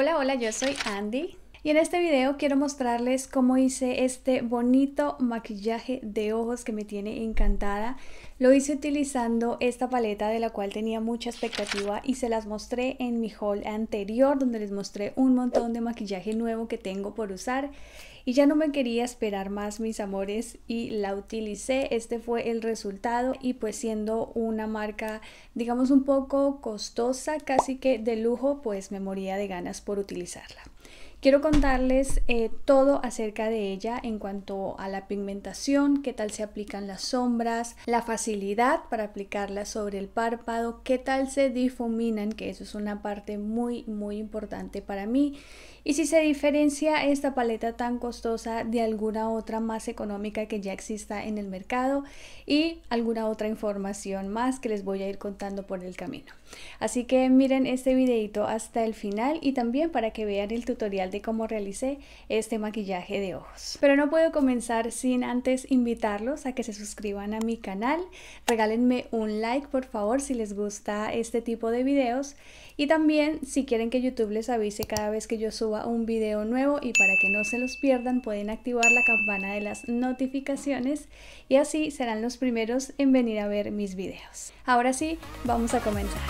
Hola, hola, yo soy Andy. Y en este video quiero mostrarles cómo hice este bonito maquillaje de ojos que me tiene encantada. Lo hice utilizando esta paleta de la cual tenía mucha expectativa y se las mostré en mi haul anterior donde les mostré un montón de maquillaje nuevo que tengo por usar y ya no me quería esperar más mis amores y la utilicé. Este fue el resultado y pues siendo una marca digamos un poco costosa, casi que de lujo, pues me moría de ganas por utilizarla. Quiero contarles eh, todo acerca de ella en cuanto a la pigmentación, qué tal se aplican las sombras, la facilidad para aplicarlas sobre el párpado, qué tal se difuminan, que eso es una parte muy muy importante para mí, y si se diferencia esta paleta tan costosa de alguna otra más económica que ya exista en el mercado y alguna otra información más que les voy a ir contando por el camino. Así que miren este videito hasta el final y también para que vean el tutorial de cómo realicé este maquillaje de ojos. Pero no puedo comenzar sin antes invitarlos a que se suscriban a mi canal, regálenme un like por favor si les gusta este tipo de videos y también si quieren que YouTube les avise cada vez que yo suba un video nuevo y para que no se los pierdan pueden activar la campana de las notificaciones y así serán los primeros en venir a ver mis videos. Ahora sí, vamos a comenzar.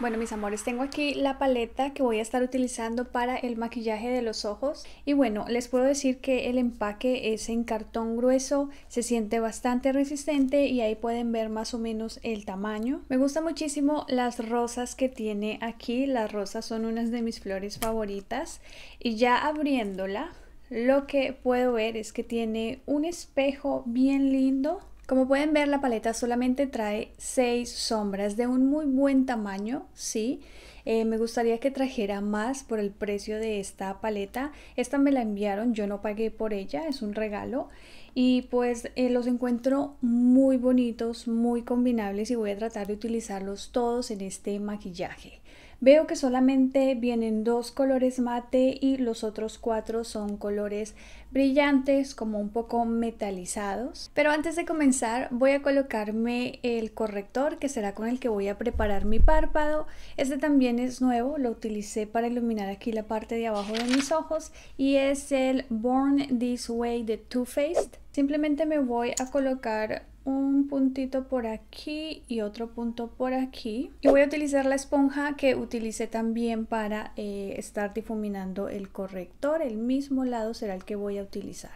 Bueno mis amores, tengo aquí la paleta que voy a estar utilizando para el maquillaje de los ojos y bueno, les puedo decir que el empaque es en cartón grueso, se siente bastante resistente y ahí pueden ver más o menos el tamaño. Me gusta muchísimo las rosas que tiene aquí, las rosas son unas de mis flores favoritas y ya abriéndola lo que puedo ver es que tiene un espejo bien lindo como pueden ver, la paleta solamente trae 6 sombras de un muy buen tamaño, ¿sí? Eh, me gustaría que trajera más por el precio de esta paleta. Esta me la enviaron, yo no pagué por ella, es un regalo. Y pues eh, los encuentro muy bonitos, muy combinables y voy a tratar de utilizarlos todos en este maquillaje. Veo que solamente vienen dos colores mate y los otros cuatro son colores brillantes, como un poco metalizados. Pero antes de comenzar voy a colocarme el corrector que será con el que voy a preparar mi párpado. Este también es nuevo, lo utilicé para iluminar aquí la parte de abajo de mis ojos y es el Born This Way de Too Faced. Simplemente me voy a colocar un puntito por aquí y otro punto por aquí. Y voy a utilizar la esponja que utilicé también para eh, estar difuminando el corrector. El mismo lado será el que voy a utilizar.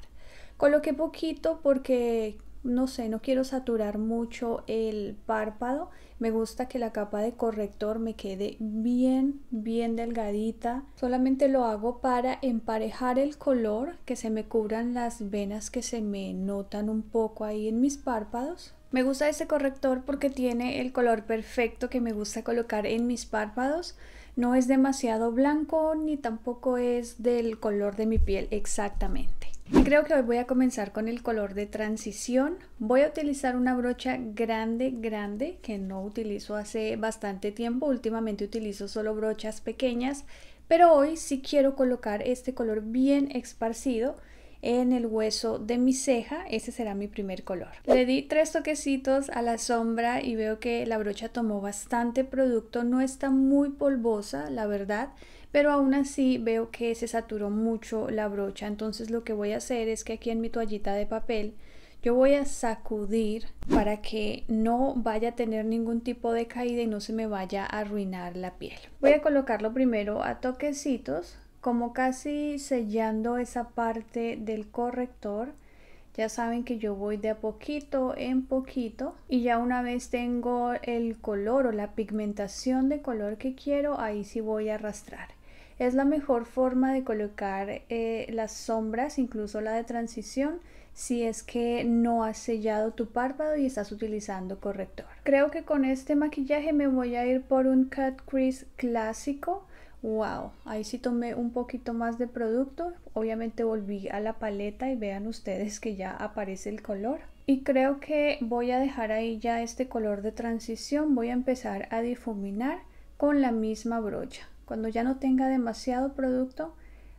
Coloqué poquito porque, no sé, no quiero saturar mucho el párpado. Me gusta que la capa de corrector me quede bien, bien delgadita. Solamente lo hago para emparejar el color, que se me cubran las venas que se me notan un poco ahí en mis párpados. Me gusta este corrector porque tiene el color perfecto que me gusta colocar en mis párpados. No es demasiado blanco ni tampoco es del color de mi piel exactamente. Creo que hoy voy a comenzar con el color de transición. Voy a utilizar una brocha grande, grande, que no utilizo hace bastante tiempo. Últimamente utilizo solo brochas pequeñas, pero hoy sí quiero colocar este color bien esparcido en el hueso de mi ceja, ese será mi primer color. Le di tres toquecitos a la sombra y veo que la brocha tomó bastante producto, no está muy polvosa, la verdad, pero aún así veo que se saturó mucho la brocha, entonces lo que voy a hacer es que aquí en mi toallita de papel yo voy a sacudir para que no vaya a tener ningún tipo de caída y no se me vaya a arruinar la piel. Voy a colocarlo primero a toquecitos, como casi sellando esa parte del corrector. Ya saben que yo voy de a poquito en poquito y ya una vez tengo el color o la pigmentación de color que quiero, ahí sí voy a arrastrar. Es la mejor forma de colocar eh, las sombras, incluso la de transición, si es que no has sellado tu párpado y estás utilizando corrector. Creo que con este maquillaje me voy a ir por un cut crease clásico. Wow, ahí sí tomé un poquito más de producto. Obviamente volví a la paleta y vean ustedes que ya aparece el color. Y creo que voy a dejar ahí ya este color de transición. Voy a empezar a difuminar con la misma brocha. Cuando ya no tenga demasiado producto,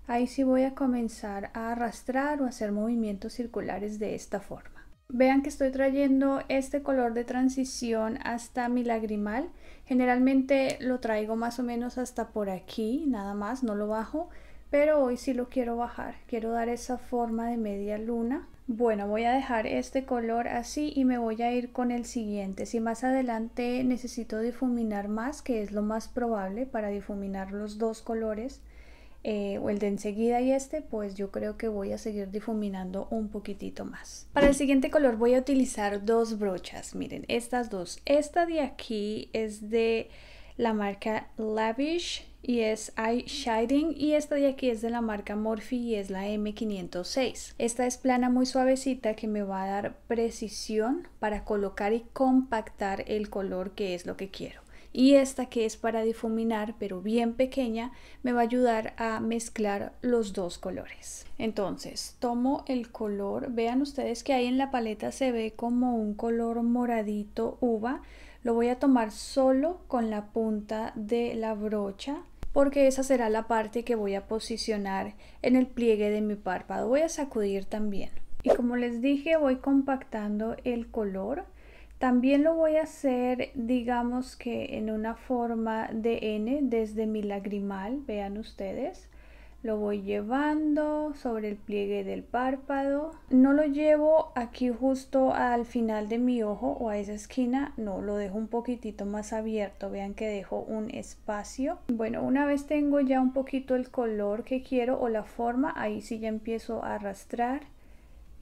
ahí sí voy a comenzar a arrastrar o hacer movimientos circulares de esta forma. Vean que estoy trayendo este color de transición hasta mi lagrimal. Generalmente lo traigo más o menos hasta por aquí, nada más, no lo bajo, pero hoy sí lo quiero bajar. Quiero dar esa forma de media luna bueno, voy a dejar este color así y me voy a ir con el siguiente. Si más adelante necesito difuminar más, que es lo más probable para difuminar los dos colores, eh, o el de enseguida y este, pues yo creo que voy a seguir difuminando un poquitito más. Para el siguiente color voy a utilizar dos brochas, miren, estas dos. Esta de aquí es de la marca Lavish y es Eye Shading y esta de aquí es de la marca Morphe y es la M506. Esta es plana muy suavecita que me va a dar precisión para colocar y compactar el color que es lo que quiero. Y esta que es para difuminar pero bien pequeña me va a ayudar a mezclar los dos colores. Entonces tomo el color, vean ustedes que ahí en la paleta se ve como un color moradito uva lo voy a tomar solo con la punta de la brocha porque esa será la parte que voy a posicionar en el pliegue de mi párpado. Voy a sacudir también. Y como les dije, voy compactando el color. También lo voy a hacer, digamos que en una forma de N desde mi lagrimal, vean ustedes lo voy llevando sobre el pliegue del párpado. No lo llevo aquí justo al final de mi ojo o a esa esquina, no, lo dejo un poquitito más abierto, vean que dejo un espacio. Bueno, una vez tengo ya un poquito el color que quiero o la forma, ahí sí ya empiezo a arrastrar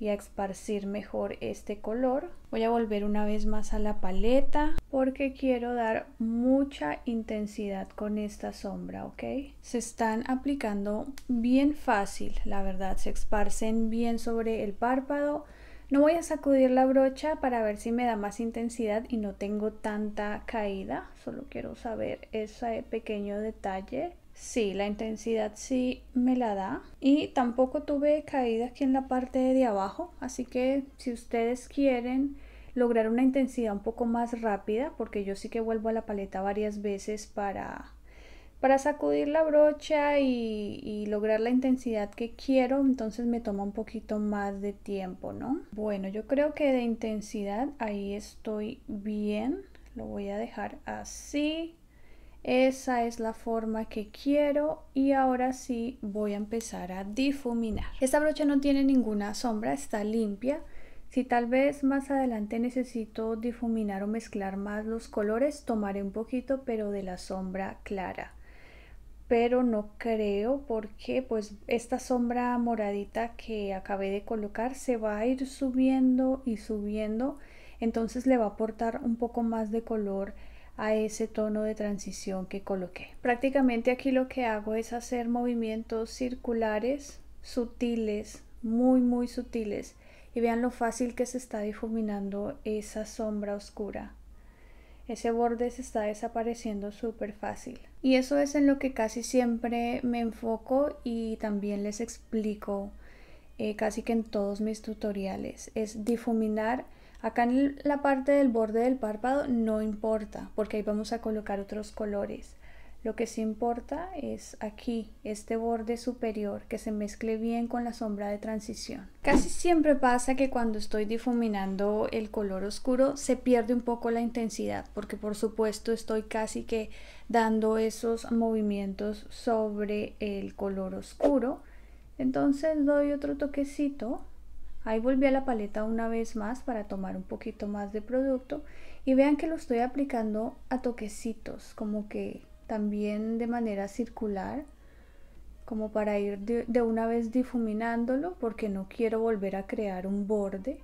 y a esparcir mejor este color. Voy a volver una vez más a la paleta porque quiero dar mucha intensidad con esta sombra, ¿ok? Se están aplicando bien fácil, la verdad, se esparcen bien sobre el párpado. No voy a sacudir la brocha para ver si me da más intensidad y no tengo tanta caída, solo quiero saber ese pequeño detalle Sí, la intensidad sí me la da. Y tampoco tuve caída aquí en la parte de abajo. Así que si ustedes quieren lograr una intensidad un poco más rápida, porque yo sí que vuelvo a la paleta varias veces para, para sacudir la brocha y, y lograr la intensidad que quiero, entonces me toma un poquito más de tiempo, ¿no? Bueno, yo creo que de intensidad ahí estoy bien. Lo voy a dejar así esa es la forma que quiero y ahora sí voy a empezar a difuminar. Esta brocha no tiene ninguna sombra, está limpia. Si tal vez más adelante necesito difuminar o mezclar más los colores, tomaré un poquito pero de la sombra clara. Pero no creo porque pues esta sombra moradita que acabé de colocar se va a ir subiendo y subiendo. Entonces le va a aportar un poco más de color a ese tono de transición que coloqué. Prácticamente aquí lo que hago es hacer movimientos circulares, sutiles, muy muy sutiles y vean lo fácil que se está difuminando esa sombra oscura. Ese borde se está desapareciendo súper fácil. Y eso es en lo que casi siempre me enfoco y también les explico eh, casi que en todos mis tutoriales. Es difuminar Acá en la parte del borde del párpado no importa, porque ahí vamos a colocar otros colores. Lo que sí importa es aquí, este borde superior, que se mezcle bien con la sombra de transición. Casi siempre pasa que cuando estoy difuminando el color oscuro se pierde un poco la intensidad, porque por supuesto estoy casi que dando esos movimientos sobre el color oscuro. Entonces doy otro toquecito Ahí volví a la paleta una vez más para tomar un poquito más de producto y vean que lo estoy aplicando a toquecitos, como que también de manera circular, como para ir de, una vez difuminándolo porque no quiero volver a crear un borde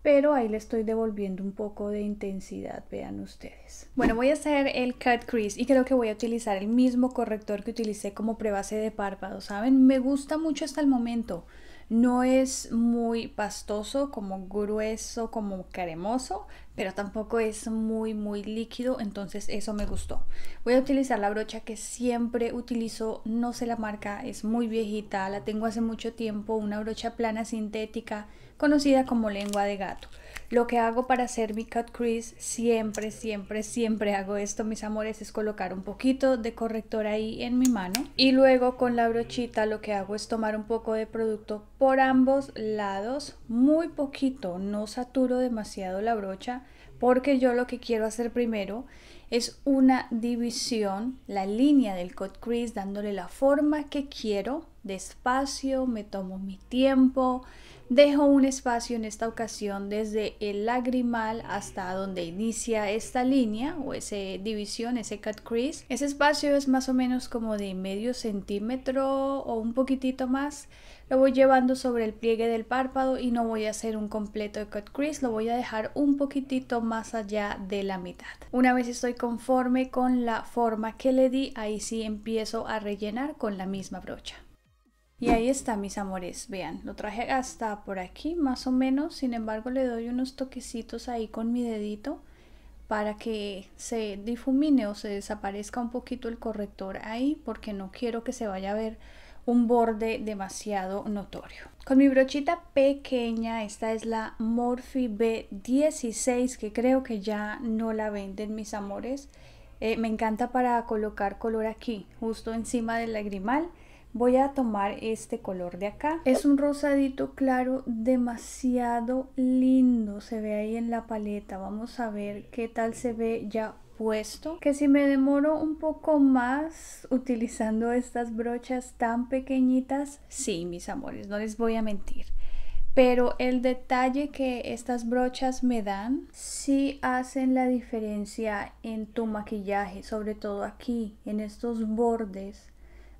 pero ahí le estoy devolviendo un poco de intensidad, vean ustedes. Bueno, voy a hacer el cut crease y creo que voy a utilizar el mismo corrector que utilicé como prebase de párpado, ¿saben? Me gusta mucho hasta el momento. No es muy pastoso, como grueso, como cremoso, pero tampoco es muy, muy líquido, entonces eso me gustó. Voy a utilizar la brocha que siempre utilizo, no sé la marca, es muy viejita, la tengo hace mucho tiempo, una brocha plana sintética conocida como lengua de gato. Lo que hago para hacer mi cut crease, siempre, siempre, siempre hago esto, mis amores, es colocar un poquito de corrector ahí en mi mano. Y luego con la brochita lo que hago es tomar un poco de producto por ambos lados, muy poquito, no saturo demasiado la brocha, porque yo lo que quiero hacer primero es una división, la línea del cut crease, dándole la forma que quiero, despacio, me tomo mi tiempo, Dejo un espacio en esta ocasión desde el lagrimal hasta donde inicia esta línea o esa división, ese cut crease. Ese espacio es más o menos como de medio centímetro o un poquitito más. Lo voy llevando sobre el pliegue del párpado y no voy a hacer un completo cut crease, lo voy a dejar un poquitito más allá de la mitad. Una vez estoy conforme con la forma que le di, ahí sí empiezo a rellenar con la misma brocha. Y ahí está, mis amores. Vean, lo traje hasta por aquí, más o menos. Sin embargo, le doy unos toquecitos ahí con mi dedito para que se difumine o se desaparezca un poquito el corrector ahí, porque no quiero que se vaya a ver un borde demasiado notorio. Con mi brochita pequeña, esta es la Morphe B16, que creo que ya no la venden, mis amores. Eh, me encanta para colocar color aquí, justo encima del lagrimal voy a tomar este color de acá. Es un rosadito claro demasiado lindo, se ve ahí en la paleta. Vamos a ver qué tal se ve ya puesto. Que si me demoro un poco más utilizando estas brochas tan pequeñitas, sí, mis amores, no les voy a mentir pero el detalle que estas brochas me dan sí hacen la diferencia en tu maquillaje, sobre todo aquí, en estos bordes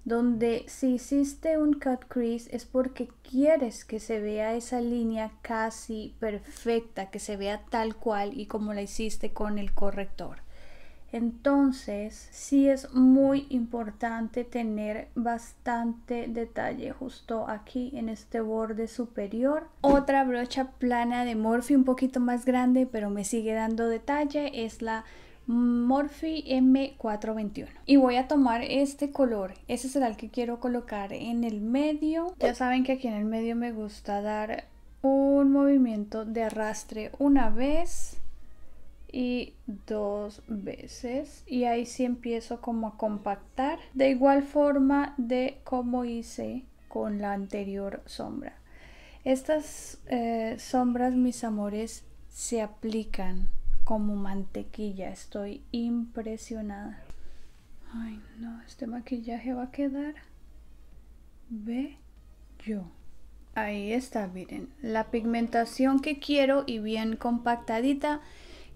donde si hiciste un cut crease es porque quieres que se vea esa línea casi perfecta, que se vea tal cual y como la hiciste con el corrector. Entonces, sí es muy importante tener bastante detalle justo aquí en este borde superior. Otra brocha plana de Morphe un poquito más grande, pero me sigue dando detalle, es la Morphe M421 y voy a tomar este color ese será el que quiero colocar en el medio ya saben que aquí en el medio me gusta dar un movimiento de arrastre una vez y dos veces y ahí sí empiezo como a compactar de igual forma de como hice con la anterior sombra estas eh, sombras mis amores se aplican como mantequilla. Estoy impresionada. Ay, no, este maquillaje va a quedar bello. Ahí está, miren, la pigmentación que quiero y bien compactadita.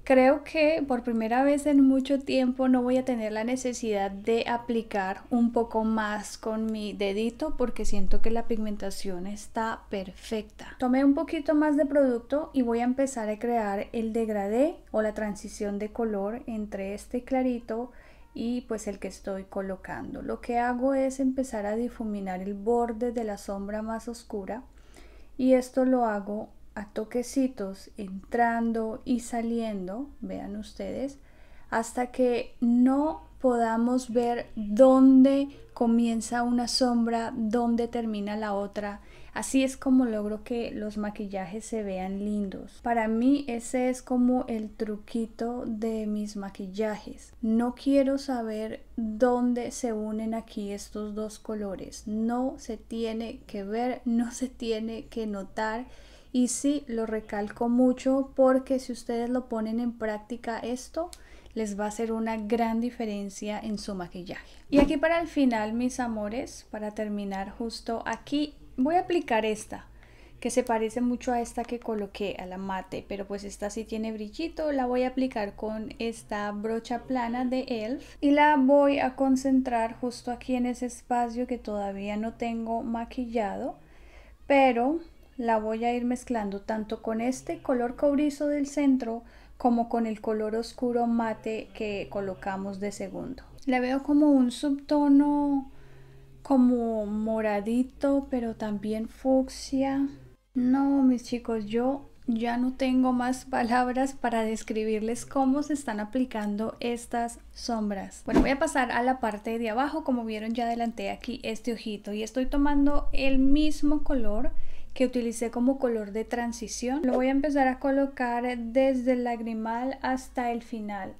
Creo que por primera vez en mucho tiempo no voy a tener la necesidad de aplicar un poco más con mi dedito porque siento que la pigmentación está perfecta. Tomé un poquito más de producto y voy a empezar a crear el degradé o la transición de color entre este clarito y pues el que estoy colocando. Lo que hago es empezar a difuminar el borde de la sombra más oscura y esto lo hago a toquecitos entrando y saliendo, vean ustedes, hasta que no podamos ver dónde comienza una sombra, dónde termina la otra. Así es como logro que los maquillajes se vean lindos. Para mí ese es como el truquito de mis maquillajes. No quiero saber dónde se unen aquí estos dos colores. No se tiene que ver, no se tiene que notar y sí, lo recalco mucho porque si ustedes lo ponen en práctica esto, les va a hacer una gran diferencia en su maquillaje. Y aquí para el final, mis amores, para terminar justo aquí, voy a aplicar esta que se parece mucho a esta que coloqué, a la mate, pero pues esta sí tiene brillito, la voy a aplicar con esta brocha plana de ELF y la voy a concentrar justo aquí en ese espacio que todavía no tengo maquillado, pero la voy a ir mezclando tanto con este color cobrizo del centro como con el color oscuro mate que colocamos de segundo. Le veo como un subtono como moradito, pero también fucsia. No, mis chicos, yo ya no tengo más palabras para describirles cómo se están aplicando estas sombras. Bueno, voy a pasar a la parte de abajo. Como vieron, ya adelanté aquí este ojito y estoy tomando el mismo color que utilicé como color de transición. Lo voy a empezar a colocar desde el lagrimal hasta el final.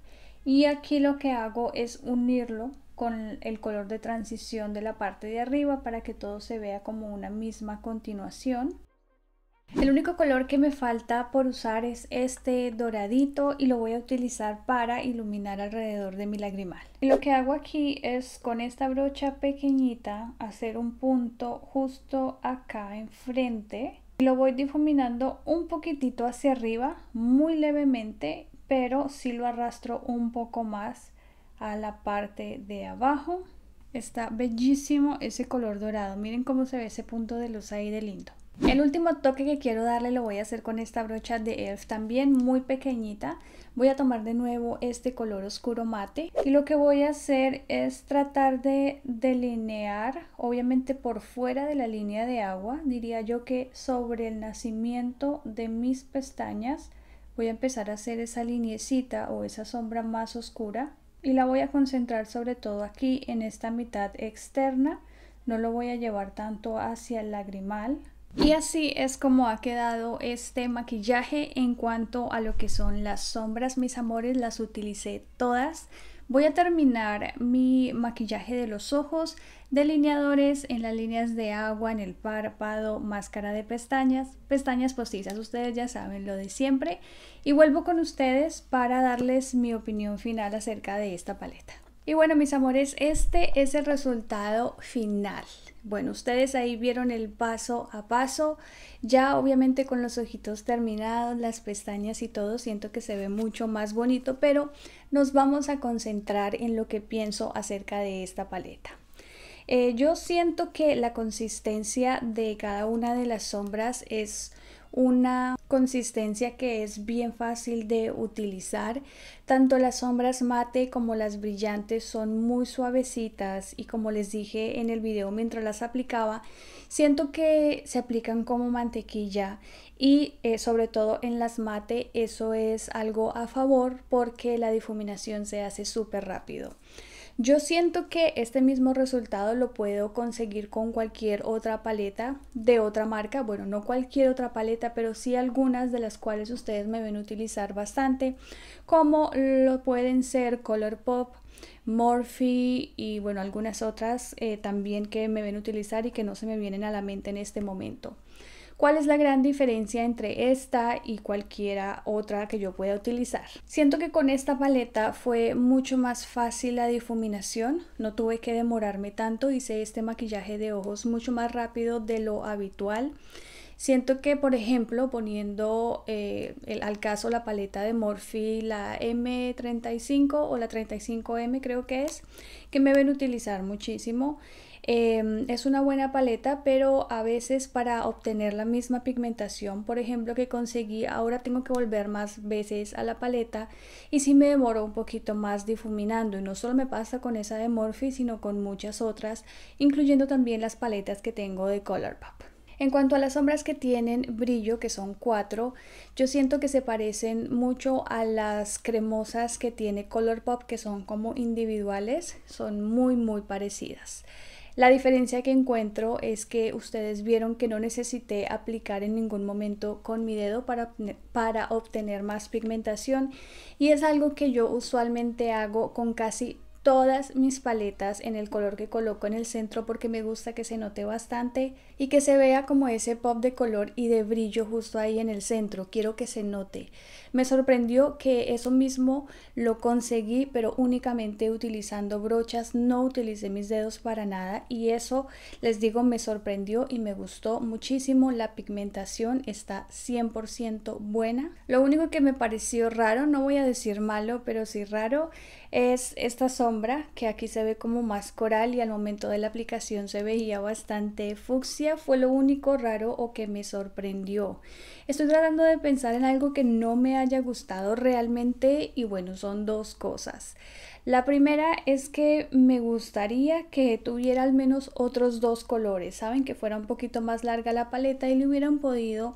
Y aquí lo que hago es unirlo con el color de transición de la parte de arriba para que todo se vea como una misma continuación. El único color que me falta por usar es este doradito y lo voy a utilizar para iluminar alrededor de mi lagrimal. lo que hago aquí es con esta brocha pequeñita hacer un punto justo acá enfrente. Y lo voy difuminando un poquitito hacia arriba, muy levemente, pero sí lo arrastro un poco más a la parte de abajo. Está bellísimo ese color dorado. Miren cómo se ve ese punto de luz ahí de lindo. El último toque que quiero darle lo voy a hacer con esta brocha de ELF, también muy pequeñita. Voy a tomar de nuevo este color oscuro mate y lo que voy a hacer es tratar de delinear, obviamente por fuera de la línea de agua, diría yo que sobre el nacimiento de mis pestañas voy a empezar a hacer esa liniecita o esa sombra más oscura y la voy a concentrar sobre todo aquí en esta mitad externa. No lo voy a llevar tanto hacia el lagrimal, y así es como ha quedado este maquillaje en cuanto a lo que son las sombras, mis amores, las utilicé todas. Voy a terminar mi maquillaje de los ojos, delineadores en las líneas de agua, en el párpado, máscara de pestañas, pestañas postizas, ustedes ya saben lo de siempre. Y vuelvo con ustedes para darles mi opinión final acerca de esta paleta. Y bueno, mis amores, este es el resultado final. Bueno, ustedes ahí vieron el paso a paso. Ya obviamente con los ojitos terminados, las pestañas y todo, siento que se ve mucho más bonito, pero nos vamos a concentrar en lo que pienso acerca de esta paleta. Eh, yo siento que la consistencia de cada una de las sombras es una consistencia que es bien fácil de utilizar. Tanto las sombras mate como las brillantes son muy suavecitas y como les dije en el video mientras las aplicaba, siento que se aplican como mantequilla y eh, sobre todo en las mate eso es algo a favor porque la difuminación se hace súper rápido. Yo siento que este mismo resultado lo puedo conseguir con cualquier otra paleta de otra marca, bueno, no cualquier otra paleta, pero sí algunas de las cuales ustedes me ven utilizar bastante, como lo pueden ser Colourpop, Morphe y bueno, algunas otras eh, también que me ven utilizar y que no se me vienen a la mente en este momento. ¿Cuál es la gran diferencia entre esta y cualquiera otra que yo pueda utilizar? Siento que con esta paleta fue mucho más fácil la difuminación, no tuve que demorarme tanto, hice este maquillaje de ojos mucho más rápido de lo habitual. Siento que, por ejemplo, poniendo eh, al caso la paleta de Morphe, la M35 o la 35M creo que es, que me ven utilizar muchísimo. Em, es una buena paleta, pero a veces para obtener la misma pigmentación, por ejemplo, que conseguí, ahora tengo que volver más veces a la paleta y si sí me demoro un poquito más difuminando. Y no solo me pasa con esa de Morphe, sino con muchas otras, incluyendo también las paletas que tengo de Colourpop. En cuanto a las sombras que tienen brillo, que son cuatro, yo siento que se parecen mucho a las cremosas que tiene Colourpop, que son como individuales, son muy muy parecidas. La diferencia que encuentro es que ustedes vieron que no necesité aplicar en ningún momento con mi dedo para, para obtener más pigmentación y es algo que yo usualmente hago con casi todas mis paletas en el color que coloco en el centro porque me gusta que se note bastante y que se vea como ese pop de color y de brillo justo ahí en el centro, quiero que se note. Me sorprendió que eso mismo lo conseguí pero únicamente utilizando brochas, no utilicé mis dedos para nada y eso les digo me sorprendió y me gustó muchísimo, la pigmentación está 100% buena. Lo único que me pareció raro, no voy a decir malo, pero sí raro, es esta sombra que aquí se ve como más coral y al momento de la aplicación se veía bastante fucsia. Fue lo único raro o que me sorprendió. Estoy tratando de pensar en algo que no me haya gustado realmente y bueno, son dos cosas. La primera es que me gustaría que tuviera al menos otros dos colores, ¿saben? Que fuera un poquito más larga la paleta y le hubieran podido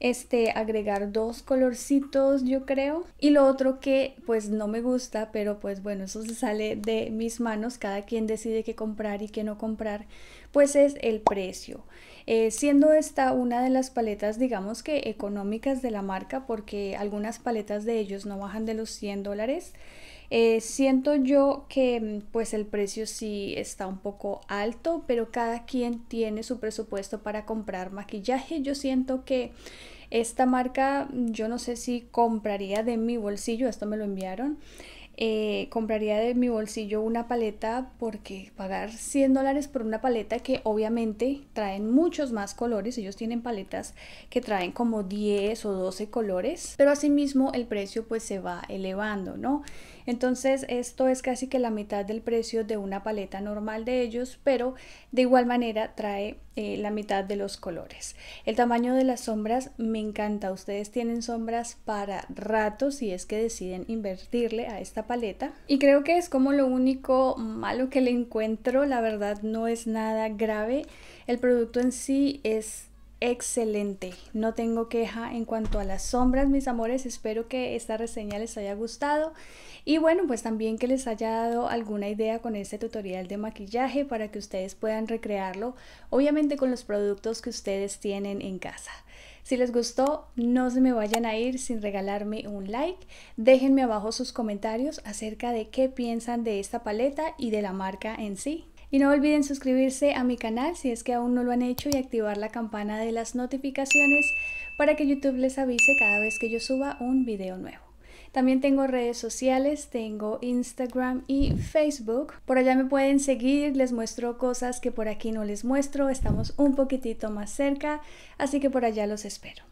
este, agregar dos colorcitos, yo creo. Y lo otro que pues no me gusta, pero pues bueno, eso se sale de mis manos, cada quien decide qué comprar y qué no comprar, pues es el precio. Eh, siendo esta una de las paletas, digamos que económicas de la marca, porque algunas paletas de ellos no bajan de los 100 dólares. Eh, siento yo que mm, pues el precio sí está un poco alto, pero cada quien tiene su presupuesto para comprar maquillaje. Yo siento que esta marca, mm, yo no sé si compraría de mi bolsillo, esto me lo enviaron. Eh, compraría de mi bolsillo una paleta porque pagar 100 dólares por una paleta que obviamente traen muchos más colores, ellos tienen paletas que traen como 10 o 12 colores, pero asimismo el precio pues se va elevando, ¿no? Entonces esto es casi que la mitad del precio de una paleta normal de ellos, pero de igual manera trae eh, la mitad de los colores. El tamaño de las sombras me encanta. Ustedes tienen sombras para rato si es que deciden invertirle a esta paleta. Y creo que es como lo único malo que le encuentro. La verdad no es nada grave. El producto en sí es excelente. No tengo queja en cuanto a las sombras, mis amores. Espero que esta reseña les haya gustado. Y bueno, pues también que les haya dado alguna idea con este tutorial de maquillaje para que ustedes puedan recrearlo, obviamente con los productos que ustedes tienen en casa. Si les gustó, no se me vayan a ir sin regalarme un like. Déjenme abajo sus comentarios acerca de qué piensan de esta paleta y de la marca en sí. Y no olviden suscribirse a mi canal si es que aún no lo han hecho y activar la campana de las notificaciones para que YouTube les avise cada vez que yo suba un video nuevo. También tengo redes sociales, tengo Instagram y Facebook. Por allá me pueden seguir, les muestro cosas que por aquí no les muestro, estamos un poquitito más cerca, así que por allá los espero.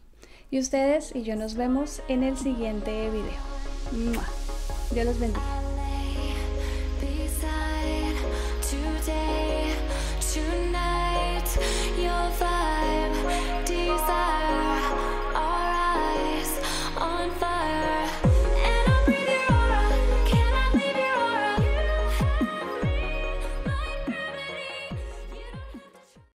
Y ustedes y yo nos vemos en el siguiente video. Dios los bendiga.